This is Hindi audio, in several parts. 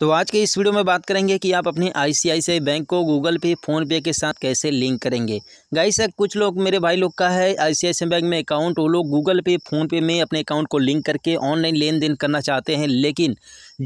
तो आज के इस वीडियो में बात करेंगे कि आप अपनी आईसीआईसीआई बैंक को गूगल पे फ़ोनपे के साथ कैसे लिंक करेंगे गाइस कुछ लोग मेरे भाई लोग का है आईसीआईसीआई बैंक में अकाउंट वो लोग गूगल पे फ़ोनपे में अपने अकाउंट को लिंक करके ऑनलाइन लेन देन करना चाहते हैं लेकिन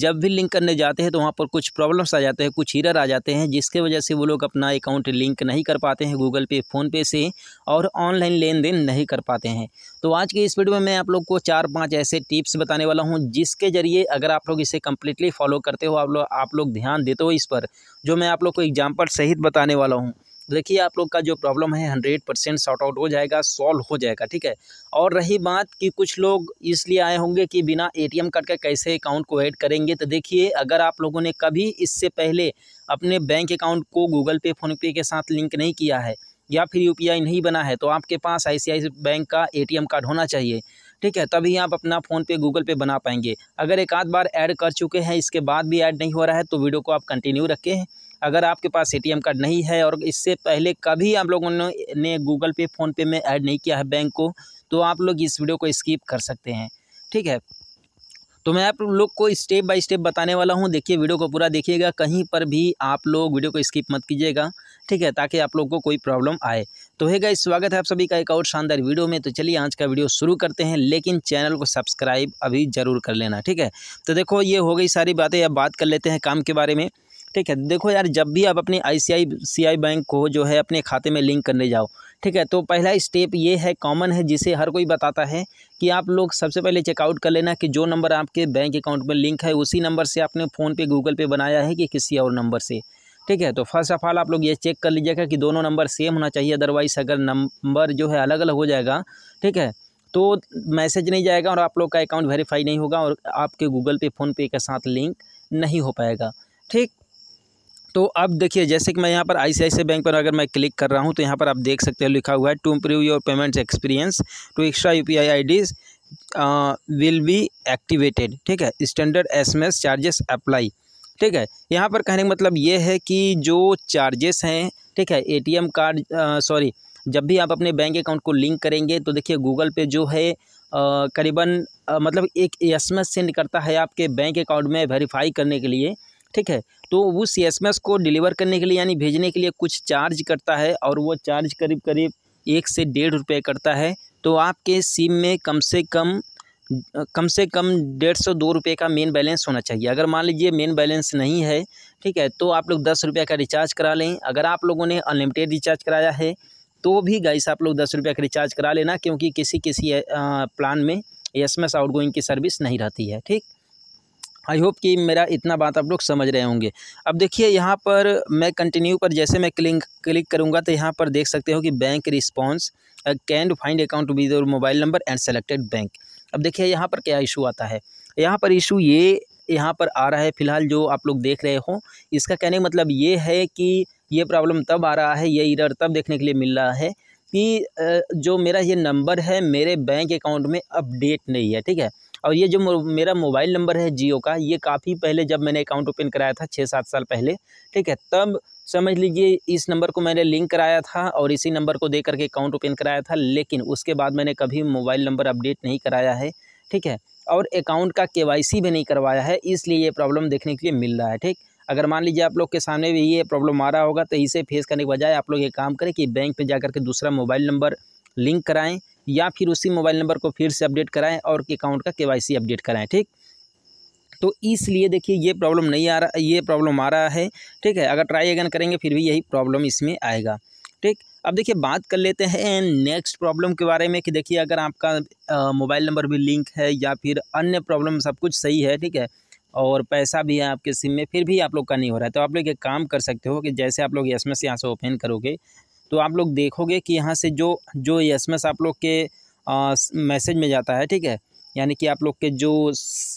जब भी लिंक करने जाते हैं तो वहाँ पर कुछ प्रॉब्लम्स आ जाते हैं कुछ हीरर आ जाते हैं जिसके वजह से वो लोग अपना अकाउंट लिंक नहीं कर पाते हैं गूगल पे फ़ोनपे से और ऑनलाइन लेन देन नहीं कर पाते हैं तो आज के इस वीडियो में मैं आप लोग को चार पाँच ऐसे टिप्स बताने वाला हूँ जिसके ज़रिए अगर आप लोग इसे कम्प्लीटली फॉलो करते हो आप लोग आप लोग ध्यान देते हो इस पर जो मैं आप लोग को एग्जाम्पल सहित बताने वाला हूँ देखिए आप लोग का जो प्रॉब्लम है हंड्रेड परसेंट शॉर्ट आउट हो जाएगा सॉल्व हो जाएगा ठीक है और रही बात कि कुछ लोग इसलिए आए होंगे कि बिना एटीएम कार्ड का कैसे अकाउंट को ऐड करेंगे तो देखिए अगर आप लोगों ने कभी इससे पहले अपने बैंक अकाउंट को गूगल पे फ़ोनपे के साथ लिंक नहीं किया है या फिर यू नहीं बना है तो आपके पास आई बैंक का ए कार्ड होना चाहिए ठीक है तभी आप अपना फ़ोन पे गूगल पे बना पाएंगे अगर एक आध बार ऐड कर चुके हैं इसके बाद भी ऐड नहीं हो रहा है तो वीडियो को आप कंटिन्यू रखें अगर आपके पास एटीएम कार्ड नहीं है और इससे पहले कभी आप लोगों ने गूगल पे फ़ोनपे में ऐड नहीं किया है बैंक को तो आप लोग इस वीडियो को स्किप कर सकते हैं ठीक है तो मैं आप लोग को स्टेप बाय स्टेप बताने वाला हूँ देखिए वीडियो को पूरा देखिएगा कहीं पर भी आप लोग वीडियो को स्किप मत कीजिएगा ठीक है ताकि आप लोग को कोई प्रॉब्लम आए तो है गाइस स्वागत है आप सभी का एक और शानदार वीडियो में तो चलिए आज का वीडियो शुरू करते हैं लेकिन चैनल को सब्सक्राइब अभी ज़रूर कर लेना ठीक है तो देखो ये हो गई सारी बातें अब बात कर लेते हैं काम के बारे में ठीक है देखो यार जब भी आप अपने आईसीआईसीआई बैंक को जो है अपने खाते में लिंक करने जाओ ठीक है तो पहला स्टेप ये है कॉमन है जिसे हर कोई बताता है कि आप लोग सबसे पहले चेकआउट कर लेना कि जो नंबर आपके बैंक अकाउंट में लिंक है उसी नंबर से आपने फ़ोनपे गूगल पे बनाया है कि किसी और नंबर से ठीक है तो फर्स्ट ऑफ ऑल आप लोग ये चेक कर लीजिएगा कि दोनों नंबर सेम होना चाहिए अदरवाइज अगर नंबर जो है अलग अलग हो जाएगा ठीक है तो मैसेज नहीं जाएगा और आप लोग का अकाउंट वेरीफाई नहीं होगा और आपके गूगल पे फ़ोनपे के साथ लिंक नहीं हो पाएगा ठीक तो अब देखिए जैसे कि मैं यहाँ पर आई बैंक पर अगर मैं क्लिक कर रहा हूँ तो यहाँ पर आप देख सकते हो लिखा हुआ है to improve your payments experience to extra U P I I Ds will be activated ठीक है standard S M S charges apply ठीक है यहाँ पर कहने का मतलब ये है कि जो चार्जेस हैं ठीक है एटीएम कार्ड सॉरी जब भी आप अपने बैंक अकाउंट को लिंक करेंगे तो देखिए गूगल पे जो है uh, करीबन uh, मतलब एक एस सेंड करता है आपके बैंक अकाउंट में वेरीफाई करने के लिए ठीक है तो वो सी को डिलीवर करने के लिए यानी भेजने के लिए कुछ चार्ज करता है और वो चार्ज करीब करीब एक से डेढ़ रुपये करता है तो आपके सिम में कम से कम कम से कम डेढ़ सौ दो रुपये का मेन बैलेंस होना चाहिए अगर मान लीजिए मेन बैलेंस नहीं है ठीक है तो आप लोग दस रुपये का रिचार्ज करा लें अगर आप लोगों ने अनलिमिटेड रिचार्ज कराया है तो भी गाइस आप लोग दस रुपये का रिचार्ज करा लेना क्योंकि किसी किसी प्लान में एस एम एस आउटगोइंग की सर्विस नहीं रहती है ठीक आई होप कि मेरा इतना बात आप लोग समझ रहे होंगे अब देखिए यहाँ पर मैं कंटिन्यू पर जैसे मैं क्लिक क्लिक करूँगा तो यहाँ पर देख सकते हो कि bank response can find account with your mobile number and selected bank अब देखिए यहाँ पर क्या इशू आता है यहाँ पर इशू ये यहाँ पर आ रहा है फिलहाल जो आप लोग देख रहे हो इसका कहने का मतलब ये है कि ये प्रॉब्लम तब आ रहा है ये इरर तब देखने के लिए मिल रहा है कि uh, जो मेरा ये नंबर है मेरे बैंक अकाउंट में अपडेट नहीं है ठीक है और ये जो मेरा मोबाइल नंबर है जियो का ये काफ़ी पहले जब मैंने अकाउंट ओपन कराया था छः सात साल पहले ठीक है तब समझ लीजिए इस नंबर को मैंने लिंक कराया था और इसी नंबर को दे करके अकाउंट ओपन कराया था लेकिन उसके बाद मैंने कभी मोबाइल नंबर अपडेट नहीं कराया है ठीक है और अकाउंट का केवाईसी भी नहीं करवाया है इसलिए ये प्रॉब्लम देखने के लिए मिल रहा है ठीक अगर मान लीजिए आप लोग के सामने भी ये प्रॉब्लम आ रहा होगा तो इसे फेस करने के बजाय आप लोग ये काम करें कि बैंक पर जा कर के दूसरा मोबाइल नंबर लिंक कराएँ या फिर उसी मोबाइल नंबर को फिर से अपडेट कराएं और अकाउंट का के अपडेट कराएं ठीक तो इसलिए देखिए ये प्रॉब्लम नहीं आ रहा ये प्रॉब्लम आ रहा है ठीक है अगर ट्राई अगन करेंगे फिर भी यही प्रॉब्लम इसमें आएगा ठीक अब देखिए बात कर लेते हैं नेक्स्ट प्रॉब्लम के बारे में कि देखिए अगर आपका मोबाइल नंबर भी लिंक है या फिर अन्य प्रॉब्लम सब कुछ सही है ठीक है और पैसा भी है आपके सिम में फिर भी आप लोग का नहीं हो रहा है तो आप लोग एक काम कर सकते हो कि जैसे आप लोग एस एम यहाँ से ओपन करोगे तो आप लोग देखोगे कि यहाँ से जो जो एस आप लोग के मैसेज में जाता है ठीक है यानी कि आप लोग के जो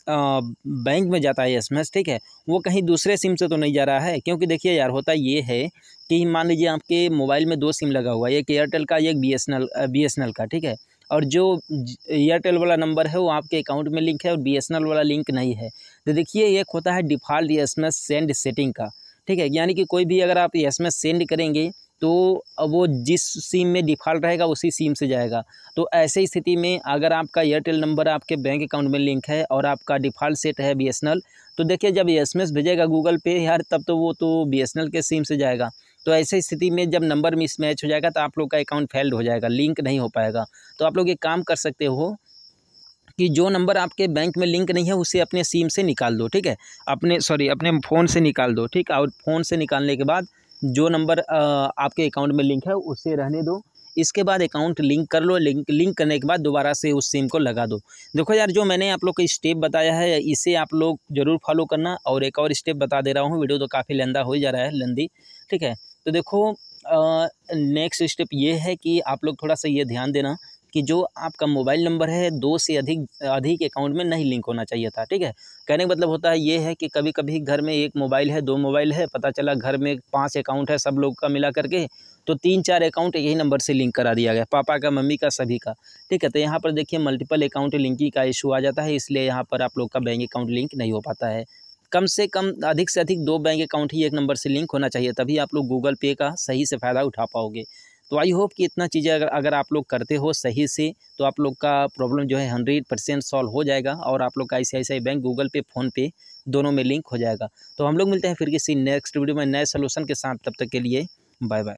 बैंक में जाता है एस ठीक है वो कहीं दूसरे सिम से तो नहीं जा रहा है क्योंकि देखिए यार होता ये है कि मान लीजिए आपके मोबाइल में दो सिम लगा हुआ है एक एयरटेल का एक बी एस का ठीक है और जो एयरटेल वाला नंबर है वो आपके अकाउंट में लिंक है और बी वाला लिंक नहीं है तो देखिए एक होता है डिफ़ॉल्ट एस सेंड सेटिंग का ठीक है यानी कि कोई भी अगर आप एस सेंड करेंगे तो वो जिस सिम में डिफ़ॉल्ट रहेगा उसी सिम से जाएगा तो ऐसे स्थिति में अगर आपका एयरटेल नंबर आपके बैंक अकाउंट में लिंक है और आपका डिफ़ॉल्ट सेट है बी तो देखिए जब एस भेजेगा गूगल पे यार तब तो वो तो बी के सिम से जाएगा तो ऐसे स्थिति में जब नंबर मिसमैच हो जाएगा तो आप लोग का अकाउंट फेल्ड हो जाएगा लिंक नहीं हो पाएगा तो आप लोग एक काम कर सकते हो कि जो नंबर आपके बैंक में लिंक नहीं है उसे अपने सिम से निकाल दो ठीक है अपने सॉरी अपने फ़ोन से निकाल दो ठीक और फ़ोन से निकालने के बाद जो नंबर आपके अकाउंट में लिंक है उससे रहने दो इसके बाद अकाउंट लिंक कर लो लिंक लिंक करने के बाद दोबारा से उस सिम को लगा दो देखो यार जो मैंने आप लोग का स्टेप बताया है इसे आप लोग ज़रूर फॉलो करना और एक और स्टेप बता दे रहा हूँ वीडियो तो काफ़ी लंदा हो जा रहा है लंदी ठीक है तो देखो नेक्स्ट स्टेप ये है कि आप लोग थोड़ा सा ये ध्यान देना कि जो आपका मोबाइल नंबर है दो से अधिक अधिक अकाउंट में नहीं लिंक होना चाहिए था ठीक है कहने का मतलब होता है ये है कि कभी कभी घर में एक मोबाइल है दो मोबाइल है पता चला घर में पाँच अकाउंट है सब लोग का मिला करके तो तीन चार अकाउंट यही नंबर से लिंक करा दिया गया पापा का मम्मी का सभी का ठीक है तो यहाँ पर देखिए मल्टीपल अकाउंट लिंकिंग का इशू आ जाता है इसलिए यहाँ पर आप लोग का बैंक अकाउंट लिंक नहीं हो पाता है कम से कम अधिक से अधिक दो बैंक अकाउंट ही एक नंबर से लिंक होना चाहिए तभी आप लोग गूगल पे का सही से फ़ायदा उठा पाओगे तो आई होप कि इतना चीज़ें अगर अगर आप लोग करते हो सही से तो आप लोग का प्रॉब्लम जो है हंड्रेड परसेंट सॉल्व हो जाएगा और आप लोग का I bank Google Pay PhonePe दोनों में लिंक हो जाएगा तो हम लोग मिलते हैं फिर किसी नेक्स्ट वीडियो में नए सोल्यूशन के साथ तब तक के लिए बाय बाय